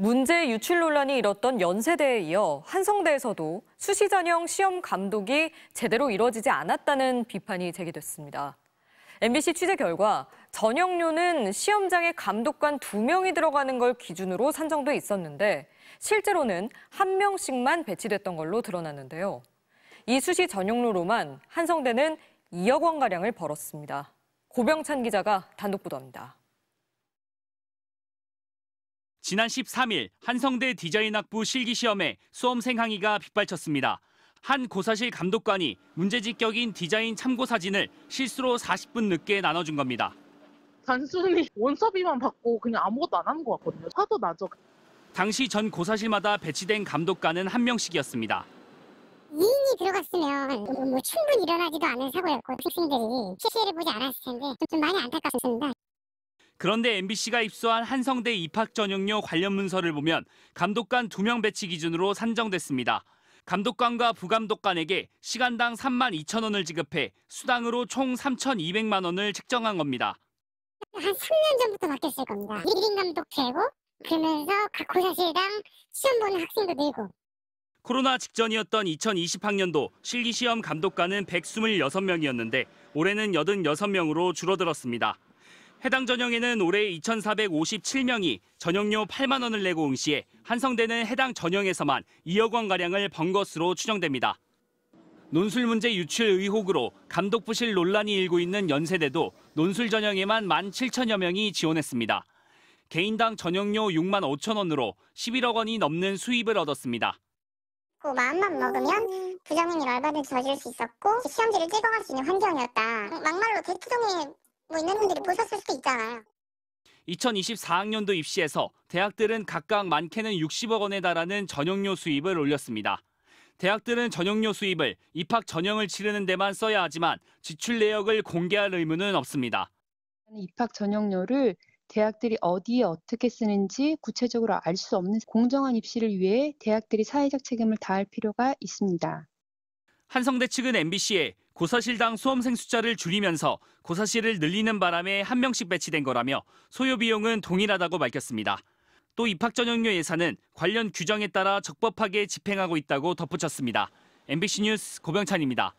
문제 유출 논란이 일었던 연세대에 이어 한성대에서도 수시 전형 시험 감독이 제대로 이뤄지지 않았다는 비판이 제기됐습니다. MBC 취재 결과 전형료는 시험장에 감독관 2명이 들어가는 걸 기준으로 산정돼 있었는데 실제로는 1명씩만 배치됐던 걸로 드러났는데요. 이 수시 전형료로만 한성대는 2억 원가량을 벌었습니다. 고병찬 기자가 단독 보도합니다. 지난 13일 한성대 디자인학부 실기시험에 수험생 항의가 빗발쳤습니다. 한 고사실 감독관이 문제지격인 디자인 참고 사진을 실수로 40분 늦게 나눠준 겁니다. 단순히 원서비만 받고 그냥 아무것도 안 한 것 같거든요. 화도 나죠. 당시 전 고사실마다 배치된 감독관은 한 명씩이었습니다. 2인이 들어갔으면 뭐 충분히 일어나지도 않은 사고였고 학생들이 실시를 보지 않았을 텐데 좀 많이 안타깝습니다. 그런데 MBC가 입수한 한성대 입학 전형료 관련 문서를 보면 감독관 2명 배치 기준으로 산정됐습니다. 감독관과 부감독관에게 시간당 3만 2천 원을 지급해 수당으로 총 3,200만 원을 책정한 겁니다. 한 3년 전부터 바뀌었을 겁니다. 1인 감독 되고 그러면서 각 그 고사실당 시험 보는 학생도 늘고. 코로나 직전이었던 2020학년도 실기시험 감독관은 126명이었는데 올해는 86명으로 줄어들었습니다. 해당 전형에는 올해 2,457명이 전형료 8만 원을 내고 응시해 한성대는 해당 전형에서만 2억 원 가량을 번 것으로 추정됩니다. 논술 문제 유출 의혹으로 감독 부실 논란이 일고 있는 연세대도 논술 전형에만 1만 7천여 명이 지원했습니다. 개인당 전형료 6만 5천 원으로 11억 원이 넘는 수입을 얻었습니다. 그 마음만 먹으면 부정행위를 얼마든지 저질수 있었고 시험지를 찍어갈 수 있는 환경이었다. 막말로 대투정에 뭐 있는 분들이 보셨을 수도 있잖아요. 2024학년도 입시에서 대학들은 각각 많게는 60억 원에 달하는 전형료 수입을 올렸습니다. 대학들은 전형료 수입을 입학 전형을 치르는 데만 써야 하지만 지출 내역을 공개할 의무는 없습니다. 입학 전형료를 대학들이 어디에 어떻게 쓰는지 구체적으로 알 수 없는 공정한 입시를 위해 대학들이 사회적 책임을 다할 필요가 있습니다. 한성대 측은 MBC에 고사실당 수험생 숫자를 줄이면서 고사실을 늘리는 바람에 한 명씩 배치된 거라며 소요 비용은 동일하다고 밝혔습니다. 또 입학 전형료 예산은 관련 규정에 따라 적법하게 집행하고 있다고 덧붙였습니다. MBC 뉴스 고병찬입니다.